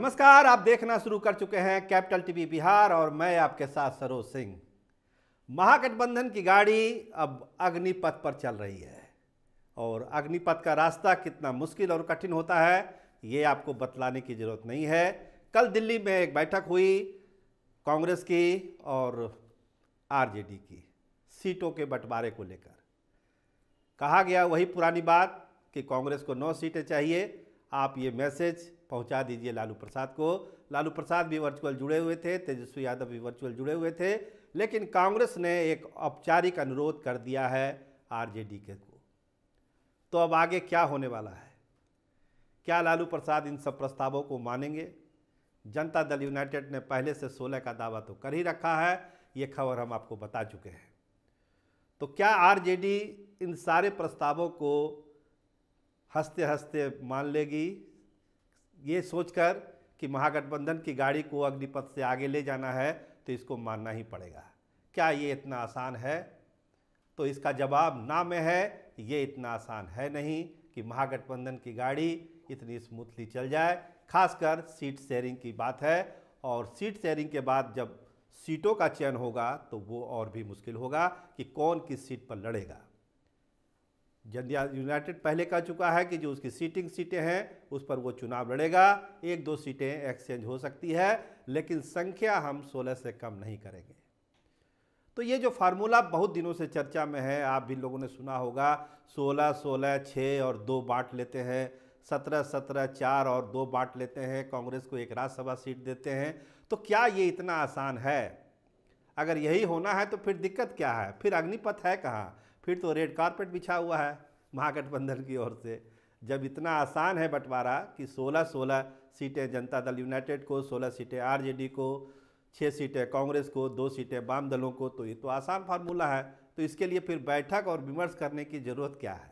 नमस्कार आप देखना शुरू कर चुके हैं कैपिटल टीवी बिहार और मैं आपके साथ सरोज सिंह महागठबंधन की गाड़ी अब अग्निपथ पर चल रही है और अग्निपथ का रास्ता कितना मुश्किल और कठिन होता है ये आपको बतलाने की ज़रूरत नहीं है कल दिल्ली में एक बैठक हुई कांग्रेस की और आरजेडी की सीटों के बंटवारे को लेकर कहा गया वही पुरानी बात कि कांग्रेस को नौ सीटें चाहिए आप ये मैसेज पहुंचा दीजिए लालू प्रसाद को लालू प्रसाद भी वर्चुअल जुड़े हुए थे तेजस्वी यादव भी वर्चुअल जुड़े हुए थे लेकिन कांग्रेस ने एक औपचारिक अनुरोध कर दिया है आरजेडी के को तो अब आगे क्या होने वाला है क्या लालू प्रसाद इन सब प्रस्तावों को मानेंगे जनता दल यूनाइटेड ने पहले से सोलह का दावा तो कर ही रखा है ये खबर हम आपको बता चुके हैं तो क्या आरजेडी इन सारे प्रस्तावों को हंसते हंसते मान लेगी ये सोचकर कि महागठबंधन की गाड़ी को अग्निपथ से आगे ले जाना है तो इसको मानना ही पड़ेगा क्या ये इतना आसान है तो इसका जवाब ना में है ये इतना आसान है नहीं कि महागठबंधन की गाड़ी इतनी स्मूथली चल जाए खासकर सीट शेयरिंग की बात है और सीट शेयरिंग के बाद जब सीटों का चयन होगा तो वो और भी मुश्किल होगा कि कौन किस सीट पर लड़ेगा जनता यूनाइटेड पहले कह चुका है कि जो उसकी सीटिंग सीटें हैं उस पर वो चुनाव लड़ेगा एक दो सीटें एक्सचेंज हो सकती है लेकिन संख्या हम 16 से कम नहीं करेंगे तो ये जो फार्मूला बहुत दिनों से चर्चा में है आप भी लोगों ने सुना होगा 16 16 6 और दो बांट लेते हैं 17 17 चार और दो बांट लेते हैं कांग्रेस को एक राज्यसभा सीट देते हैं तो क्या ये इतना आसान है अगर यही होना है तो फिर दिक्कत क्या है फिर अग्निपथ है कहाँ फिर तो रेड कारपेट बिछा हुआ है महागठबंधन की ओर से जब इतना आसान है बंटवारा कि 16-16 सीटें जनता दल यूनाइटेड को 16 सीटें आरजेडी को 6 सीटें कांग्रेस को दो सीटें वाम दलों को तो ये तो आसान फार्मूला है तो इसके लिए फिर बैठक और विमर्श करने की ज़रूरत क्या है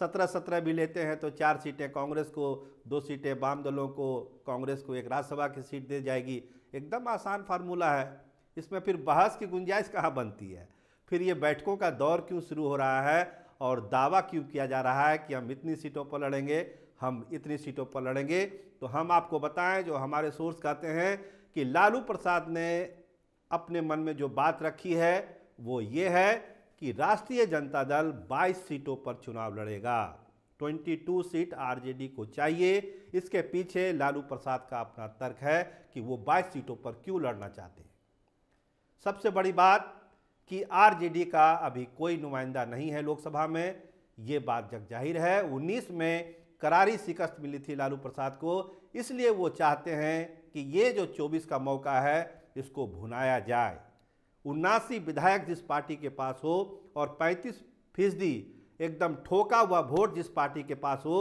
सत्रह सत्रह भी लेते हैं तो चार सीटें कांग्रेस को दो सीटें वाम दलों को कांग्रेस को एक राज्यसभा की सीट दे जाएगी एकदम आसान फार्मूला है इसमें फिर बहस की गुंजाइश कहाँ बनती है फिर ये बैठकों का दौर क्यों शुरू हो रहा है और दावा क्यों किया जा रहा है कि हम इतनी सीटों पर लड़ेंगे हम इतनी सीटों पर लड़ेंगे तो हम आपको बताएं जो हमारे सोर्स कहते हैं कि लालू प्रसाद ने अपने मन में जो बात रखी है वो ये है कि राष्ट्रीय जनता दल 22 सीटों पर चुनाव लड़ेगा 22 सीट आरजेडी को चाहिए इसके पीछे लालू प्रसाद का अपना तर्क है कि वो 22 सीटों पर क्यों लड़ना चाहते हैं सबसे बड़ी बात कि आरजेडी का अभी कोई नुमाइंदा नहीं है लोकसभा में ये बात जग जाहिर है उन्नीस में करारी शिकस्त मिली थी लालू प्रसाद को इसलिए वो चाहते हैं कि ये जो 24 का मौका है इसको भुनाया जाए उन्नासी विधायक जिस पार्टी के पास हो और 35 फीसदी एकदम ठोका हुआ वोट जिस पार्टी के पास हो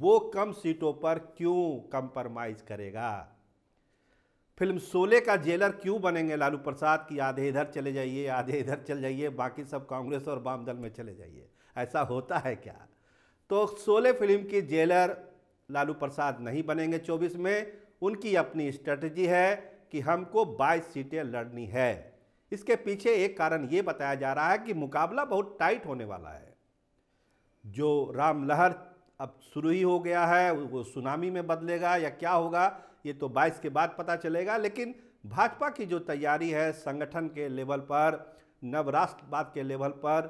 वो कम सीटों पर क्यों कंप्रोमाइज़ करेगा फिल्म सोले का जेलर क्यों बनेंगे लालू प्रसाद कि आधे इधर चले जाइए आधे इधर चले जाइए बाकी सब कांग्रेस और वाम दल में चले जाइए ऐसा होता है क्या तो सोले फिल्म की जेलर लालू प्रसाद नहीं बनेंगे 24 में उनकी अपनी स्ट्रेटजी है कि हमको 22 सीटें लड़नी है इसके पीछे एक कारण ये बताया जा रहा है कि मुकाबला बहुत टाइट होने वाला है जो रामलहर अब शुरू ही हो गया है वो सुनामी में बदलेगा या क्या होगा ये तो 22 के बाद पता चलेगा लेकिन भाजपा की जो तैयारी है संगठन के लेवल पर नवराष्ट्रवाद के लेवल पर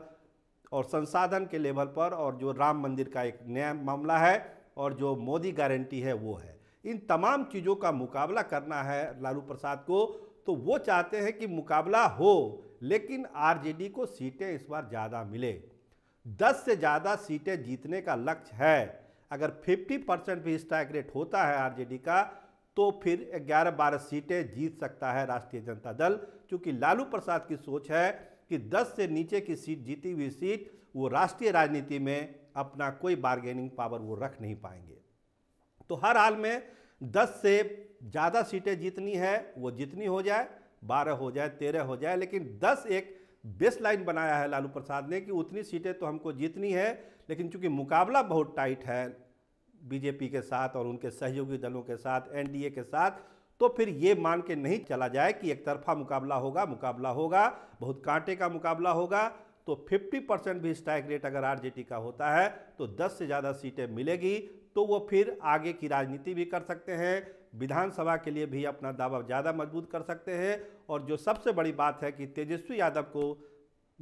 और संसाधन के लेवल पर और जो राम मंदिर का एक नया मामला है और जो मोदी गारंटी है वो है इन तमाम चीज़ों का मुकाबला करना है लालू प्रसाद को तो वो चाहते हैं कि मुकाबला हो लेकिन आरजेडी को सीटें इस बार ज़्यादा मिले दस से ज़्यादा सीटें जीतने का लक्ष्य है अगर 50 परसेंट भी स्ट्राइक रेट होता है आरजेडी का तो फिर 11-12 सीटें जीत सकता है राष्ट्रीय जनता दल क्योंकि लालू प्रसाद की सोच है कि 10 से नीचे की सीट जीती हुई सीट वो राष्ट्रीय राजनीति में अपना कोई बार्गेनिंग पावर वो रख नहीं पाएंगे तो हर हाल में 10 से ज़्यादा सीटें जीतनी है वो जितनी हो जाए 12 हो जाए 13 हो जाए लेकिन 10 एक बेस लाइन बनाया है लालू प्रसाद ने कि उतनी सीटें तो हमको जीतनी है लेकिन चूंकि मुकाबला बहुत टाइट है बीजेपी के साथ और उनके सहयोगी दलों के साथ एनडीए के साथ तो फिर ये मान के नहीं चला जाए कि एक तरफा मुकाबला होगा मुकाबला होगा बहुत कांटे का मुकाबला होगा तो 50 परसेंट भी स्ट्राइक रेट अगर आरजेटी का होता है तो 10 से ज़्यादा सीटें मिलेगी तो वो फिर आगे की राजनीति भी कर सकते हैं विधानसभा के लिए भी अपना दावा ज़्यादा मजबूत कर सकते हैं और जो सबसे बड़ी बात है कि तेजस्वी यादव को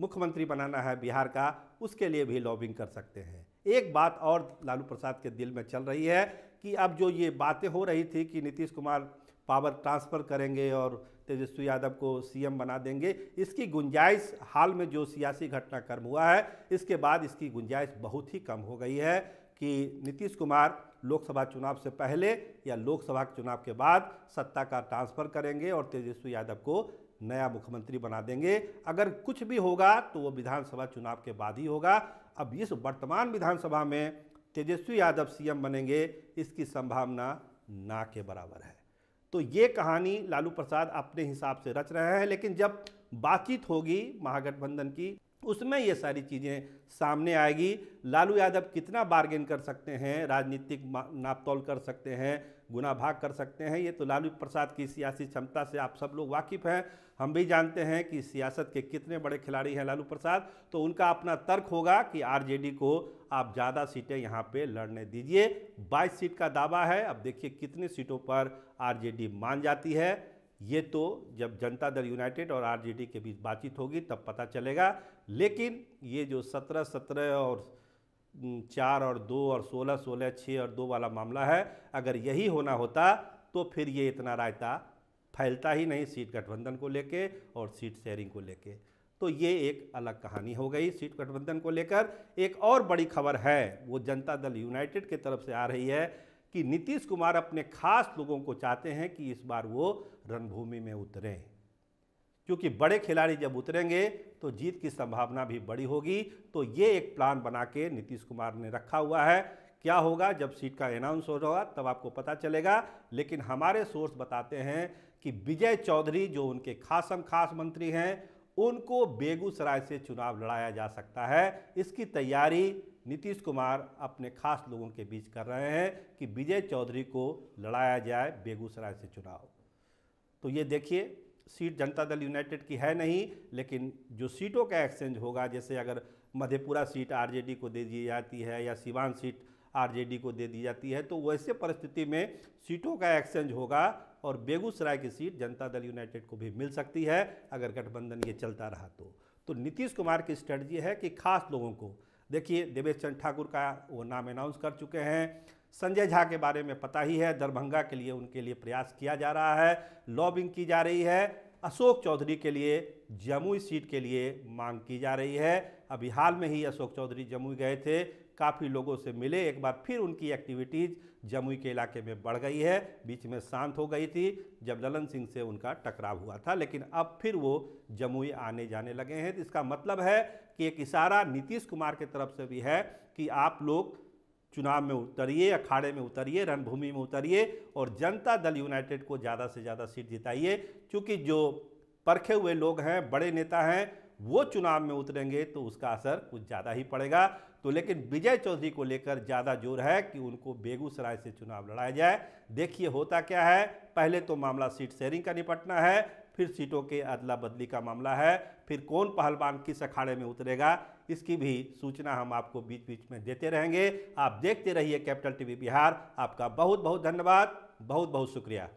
मुख्यमंत्री बनाना है बिहार का उसके लिए भी लॉबिंग कर सकते हैं एक बात और लालू प्रसाद के दिल में चल रही है कि अब जो ये बातें हो रही थी कि नीतीश कुमार पावर ट्रांसफ़र करेंगे और तेजस्वी यादव को सीएम बना देंगे इसकी गुंजाइश हाल में जो सियासी घटनाक्रम हुआ है इसके बाद इसकी गुंजाइश बहुत ही कम हो गई है कि नीतीश कुमार लोकसभा चुनाव से पहले या लोकसभा चुनाव के बाद सत्ता का ट्रांसफ़र करेंगे और तेजस्वी यादव को नया मुख्यमंत्री बना देंगे अगर कुछ भी होगा तो वो विधानसभा चुनाव के बाद ही होगा अब इस वर्तमान विधानसभा में तेजस्वी यादव सीएम बनेंगे इसकी संभावना ना के बराबर है तो ये कहानी लालू प्रसाद अपने हिसाब से रच रहे हैं लेकिन जब बातचीत होगी महागठबंधन की उसमें ये सारी चीज़ें सामने आएगी लालू यादव कितना बार्गेन कर सकते हैं राजनीतिक नापतौल कर सकते हैं गुना भाग कर सकते हैं ये तो लालू प्रसाद की सियासी क्षमता से आप सब लोग वाकिफ़ हैं हम भी जानते हैं कि सियासत के कितने बड़े खिलाड़ी हैं लालू प्रसाद तो उनका अपना तर्क होगा कि आरजेडी को आप ज़्यादा सीटें यहाँ पे लड़ने दीजिए 22 सीट का दावा है अब देखिए कितनी सीटों पर आरजेडी मान जाती है ये तो जब जनता दल यूनाइटेड और आरजेडी के बीच बातचीत होगी तब पता चलेगा लेकिन ये जो सत्रह सत्रह और चार और दो और सोलह सोलह छः और दो वाला मामला है अगर यही होना होता तो फिर ये इतना रायता फैलता ही नहीं सीट गठबंधन को लेके और सीट शेयरिंग को लेके तो ये एक अलग कहानी हो गई सीट गठबंधन को लेकर एक और बड़ी खबर है वो जनता दल यूनाइटेड की तरफ से आ रही है कि नीतीश कुमार अपने खास लोगों को चाहते हैं कि इस बार वो रणभूमि में उतरें क्योंकि बड़े खिलाड़ी जब उतरेंगे तो जीत की संभावना भी बड़ी होगी तो ये एक प्लान बना के नीतीश कुमार ने रखा हुआ है क्या होगा जब सीट का अनाउंस हो रहा तब आपको पता चलेगा लेकिन हमारे सोर्स बताते हैं कि विजय चौधरी जो उनके खासम खास मंत्री हैं उनको बेगूसराय से चुनाव लड़ाया जा सकता है इसकी तैयारी नीतीश कुमार अपने खास लोगों के बीच कर रहे हैं कि विजय चौधरी को लड़ाया जाए बेगूसराय से चुनाव तो ये देखिए सीट जनता दल यूनाइटेड की है नहीं लेकिन जो सीटों का एक्सचेंज होगा जैसे अगर मधेपुरा सीट आरजेडी को दे दी जाती है या सिवान सीट आरजेडी को दे दी जाती है तो वैसे परिस्थिति में सीटों का एक्सचेंज होगा और बेगूसराय की सीट जनता दल यूनाइटेड को भी मिल सकती है अगर गठबंधन ये चलता रहा तो तो नीतीश कुमार की स्ट्रेटजी है कि खास लोगों को देखिए देवेश चंद ठाकुर का वो नाम अनाउंस कर चुके हैं संजय झा के बारे में पता ही है दरभंगा के लिए उनके लिए प्रयास किया जा रहा है लॉबिंग की जा रही है अशोक चौधरी के लिए जमुई सीट के लिए मांग की जा रही है अभी हाल में ही अशोक चौधरी जमुई गए थे काफ़ी लोगों से मिले एक बार फिर उनकी एक्टिविटीज़ जमुई के इलाके में बढ़ गई है बीच में शांत हो गई थी जब ललन सिंह से उनका टकराव हुआ था लेकिन अब फिर वो जमुई आने जाने लगे हैं तो इसका मतलब है कि एक इशारा नीतीश कुमार की तरफ से भी है कि आप लोग चुनाव में उतरिए अखाड़े में उतरिए रणभूमि में उतरिए और जनता दल यूनाइटेड को ज़्यादा से ज़्यादा सीट जिताइए क्योंकि जो परखे हुए लोग हैं बड़े नेता हैं वो चुनाव में उतरेंगे तो उसका असर कुछ ज़्यादा ही पड़ेगा तो लेकिन विजय चौधरी को लेकर ज़्यादा जोर है कि उनको बेगूसराय से चुनाव लड़ाया जाए देखिए होता क्या है पहले तो मामला सीट शेयरिंग का निपटना है फिर सीटों के अदला बदली का मामला है फिर कौन पहलवान किस अखाड़े में उतरेगा इसकी भी सूचना हम आपको बीच बीच में देते रहेंगे आप देखते रहिए कैपिटल टीवी बिहार आपका बहुत बहुत धन्यवाद बहुत बहुत शुक्रिया